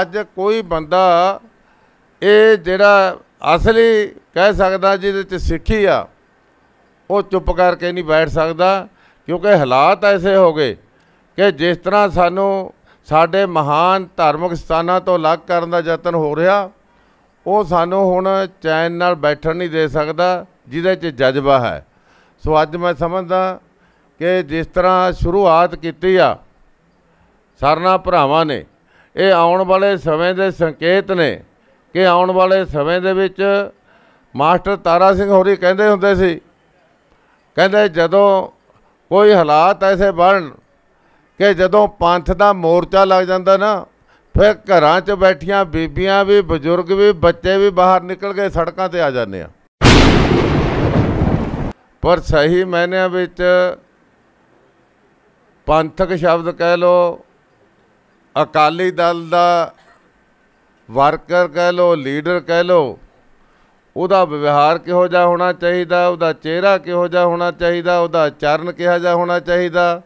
ਅੱਜ ਕੋਈ ਬੰਦਾ ਇਹ ਜਿਹੜਾ ਅਸਲੀ ਕਹਿ ਸਕਦਾ ਜਿਹਦੇ 'ਚ ਸਿੱਖੀ ਆ ਉਹ ਚੁੱਪ ਕਰਕੇ ਨਹੀਂ ਬੈਠ ਸਕਦਾ ਕਿਉਂਕਿ ਹਾਲਾਤ ਐਸੇ ਹੋ ਗਏ ਕਿ ਜਿਸ ਤਰ੍ਹਾਂ ਸਾਨੂੰ ਸਾਡੇ ਮਹਾਨ ਧਾਰਮਿਕ ਸਥਾਨਾਂ ਤੋਂ ਅਲੱਗ ਕਰਨ ਦਾ ਯਤਨ ਹੋ ਰਿਹਾ ਉਹ ਸਾਨੂੰ ਹੁਣ ਚੈਨ ਨਾਲ ਬੈਠਣ ਨਹੀਂ ਦੇ ਸਕਦਾ ਜਿਹਦੇ 'ਚ ਜਜ਼ਬਾ ਹੈ ਸੋ ਅੱਜ ਮੈਂ ਸਮਝਦਾ ਕਿ ਜਿਸ ਤਰ੍ਹਾਂ ਸ਼ੁਰੂਆਤ ਕੀਤੀ ਆ ਸਰਨਾ ਭਰਾਵਾਂ ਨੇ ਇਹ ਆਉਣ ਵਾਲੇ ਸਮੇਂ ਦੇ ਸੰਕੇਤ ਨੇ ਕਿ ਆਉਣ ਵਾਲੇ ਸਮੇਂ ਦੇ ਵਿੱਚ ਮਾਸਟਰ ਤਾਰਾ ਸਿੰਘ ਹੋਰੀ ਕਹਿੰਦੇ ਹੁੰਦੇ ਸੀ ਕਹਿੰਦੇ ਜਦੋਂ ਕੋਈ ਹਾਲਾਤ ਐਸੇ ਬਣ ਕਿ ਜਦੋਂ ਪੰਥ ਦਾ ਮੋਰਚਾ ਲੱਗ ਜਾਂਦਾ ਨਾ ਫਿਰ ਘਰਾਂ 'ਚ ਬੈਠੀਆਂ ਬੀਬੀਆਂ ਵੀ ਬਜ਼ੁਰਗ ਵੀ ਬੱਚੇ ਵੀ ਬਾਹਰ ਨਿਕਲ ਕੇ ਸੜਕਾਂ ਤੇ ਆ ਜਾਂਦੇ ਆ ਪਰ ਸਹੀ ਮਾਇਨਿਆਂ ਵਿੱਚ ਪੰਥਕ ਸ਼ਬਦ ਕਹਿ ਲੋ ਅਕਾਲੀ ਦਲ ਦਾ ਵਰਕਰ ਕਹਿ ਲੋ ਲੀਡਰ ਕਹਿ ਲੋ ਉਹਦਾ ਵਿਵਹਾਰ ਕਿਹੋ ਜਿਹਾ ਹੋਣਾ ਚਾਹੀਦਾ ਉਹਦਾ ਚਿਹਰਾ ਕਿਹੋ ਜਿਹਾ ਹੋਣਾ ਚਾਹੀਦਾ ਉਹਦਾ ਚਰਨ ਕਿਹੋ ਜਿਹਾ ਹੋਣਾ ਚਾਹੀਦਾ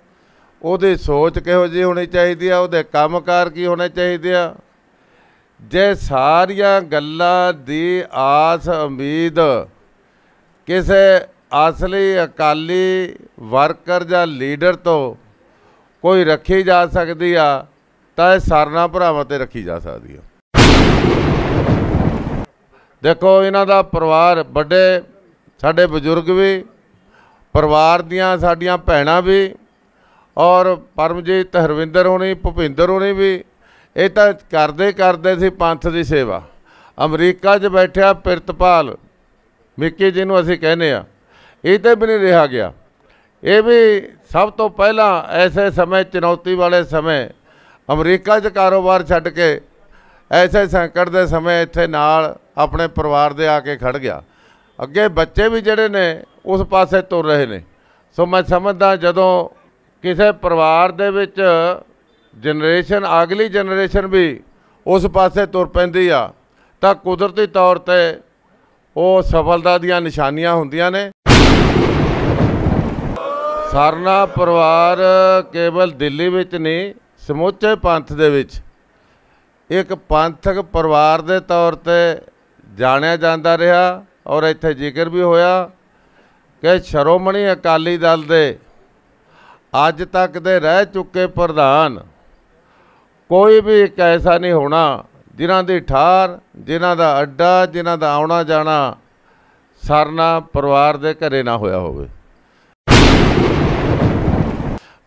ਉਹਦੀ ਸੋਚ ਕਿਹੋ ਜਿਹੀ ਹੋਣੀ ਚਾਹੀਦੀ ਆ ਉਹਦੇ ਕੰਮਕਾਰ ਕੀ ਹੋਣੇ ਚਾਹੀਦੇ ਆ ਜੇ ਸਾਰੀਆਂ ਗੱਲਾਂ ਦੀ ਆਸ ਉਮੀਦ ਕਿਸੇ ਅਸਲੀ ਅਕਾਲੀ ਵਰਕਰ ਜਾਂ ਲੀਡਰ ਤੋਂ ਕੋਈ ਰੱਖੀ ਜਾ ਸਕਦੀ ਆ ਤਾਂ ਇਹ ਸਾਰਨਾ ਭਰਾਵਾਂ ਤੇ ਰੱਖੀ ਜਾ ਸਕਦੀ ਹੈ ਦੇਖੋ ਇਹਨਾਂ ਦਾ ਪਰਿਵਾਰ ਵੱਡੇ ਸਾਡੇ ਬਜ਼ੁਰਗ ਵੀ ਪਰਿਵਾਰ ਦੀਆਂ ਸਾਡੀਆਂ ਭੈਣਾਂ ਵੀ ਔਰ ਪਰਮਜੀਤ ਹਰਵਿੰਦਰ ਹੋਣੀ ਭੁਪਿੰਦਰ ਹੋਣੀ ਵੀ ਇਹ ਤਾਂ ਕਰਦੇ ਕਰਦੇ ਸੀ ਪੰਥ ਦੀ ਸੇਵਾ ਅਮਰੀਕਾ 'ਚ ਬੈਠਿਆ ਪਿਰਤਪਾਲ ਮਿੱਕੀ ਜਿਹਨੂੰ ਅਸੀਂ ਕਹਿੰਦੇ ਆ ਇਹ ਤੇ ਵੀ ਨਹੀਂ ਰਿਹਾ ਗਿਆ ਇਹ ਵੀ ਸਭ ਤੋਂ ਪਹਿਲਾਂ ਐਸੇ ਸਮੇਂ ਚੁਣੌਤੀ ਵਾਲੇ ਸਮੇਂ ਅਮਰੀਕਾ 'ਚ ਕਾਰੋਬਾਰ ਛੱਡ ਕੇ ਐਸੇ ਸੰਕਟ ਦੇ ਸਮੇਂ ਇੱਥੇ ਨਾਲ ਆਪਣੇ ਪਰਿਵਾਰ ਦੇ ਆ ਕੇ ਖੜ ਗਿਆ ਅੱਗੇ ਬੱਚੇ ਵੀ ਜਿਹੜੇ ਨੇ ਉਸ ਪਾਸੇ ਤੁਰ ਰਹੇ ਨੇ ਸੋ ਮੈਂ ਸਮਝਦਾ ਜਦੋਂ ਕਿਸੇ ਪਰਿਵਾਰ ਦੇ ਵਿੱਚ ਜਨਰੇਸ਼ਨ ਅਗਲੀ ਜਨਰੇਸ਼ਨ ਵੀ ਉਸ ਪਾਸੇ ਤੁਰ ਪੈਂਦੀ ਆ ਤਾਂ ਕੁਦਰਤੀ ਤੌਰ ਤੇ ਉਹ ਸਫਲਤਾ ਦੀਆਂ ਨਿਸ਼ਾਨੀਆਂ ਹੁੰਦੀਆਂ ਨੇ ਸਰਨਾ ਪਰਿਵਾਰ ਕੇਵਲ ਦਿੱਲੀ ਵਿੱਚ ਨਹੀਂ ਸਮੁੱਚੇ ਪੰਥ ਦੇ ਵਿੱਚ ਇੱਕ ਪੰਥਕ ਪਰਿਵਾਰ ਦੇ ਤੌਰ ਤੇ ਜਾਣਿਆ ਜਾਂਦਾ ਰਿਹਾ ਔਰ ਇੱਥੇ ਜ਼ਿਕਰ ਵੀ ਹੋਇਆ ਕਿ ਸ਼ਰੋਮਣੀ ਅਕਾਲੀ ਦਲ ਦੇ ਅੱਜ ਤੱਕ ਦੇ ਰਹਿ ਚੁੱਕੇ ਪ੍ਰਧਾਨ ਕੋਈ ਵੀ ਇੱਕ ਐਸਾ ਨਹੀਂ ਹੋਣਾ ਜਿਨ੍ਹਾਂ ਦੀ ਠਾਰ ਜਿਨ੍ਹਾਂ ਦਾ ਅੱਡਾ ਜਿਨ੍ਹਾਂ ਦਾ ਆਉਣਾ ਜਾਣਾ ਸਰਨਾ ਪਰਿਵਾਰ ਦੇ ਘਰੇ ਨਾ ਹੋਇਆ ਹੋਵੇ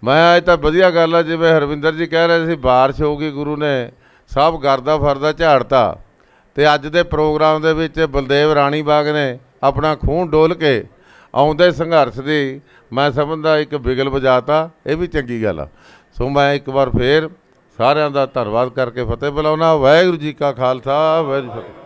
ਮੈਂ ਅੱਜ ਤਾਂ ਵਧੀਆ ਗੱਲ ਆ ਜਿਵੇਂ ਹਰਵਿੰਦਰ ਜੀ ਕਹਿ ਰਹੇ ਸੀ بارش ਹੋ ਗਈ ਗੁਰੂ ਨੇ ਸਭ ਗਰਦਾ ਫਰਦਾ ਝਾੜਤਾ ਤੇ ਅੱਜ ਦੇ ਪ੍ਰੋਗਰਾਮ ਦੇ ਵਿੱਚ ਬਲਦੇਵ ਰਾਣੀ ਬਾਗ ਨੇ ਆਪਣਾ ਖੂਨ ਡੋਲ ਕੇ ਆਉਂਦੇ ਸੰਘਰਸ਼ ਦੀ ਮੈਂ ਸਮਝਦਾ ਇੱਕ ਬਿਗਲ ਵਜਾਤਾ ਇਹ ਵੀ ਚੰਗੀ ਗੱਲ ਆ ਸੋ ਮੈਂ ਇੱਕ ਵਾਰ ਫੇਰ ਸਾਰਿਆਂ ਦਾ ਧੰਨਵਾਦ ਕਰਕੇ ਫਤਿਹ ਬੁਲਾਉਣਾ ਵਾਹਿਗੁਰੂ ਜੀ ਕਾ ਖਾਲਸਾ ਵਾਹਿਗੁਰੂ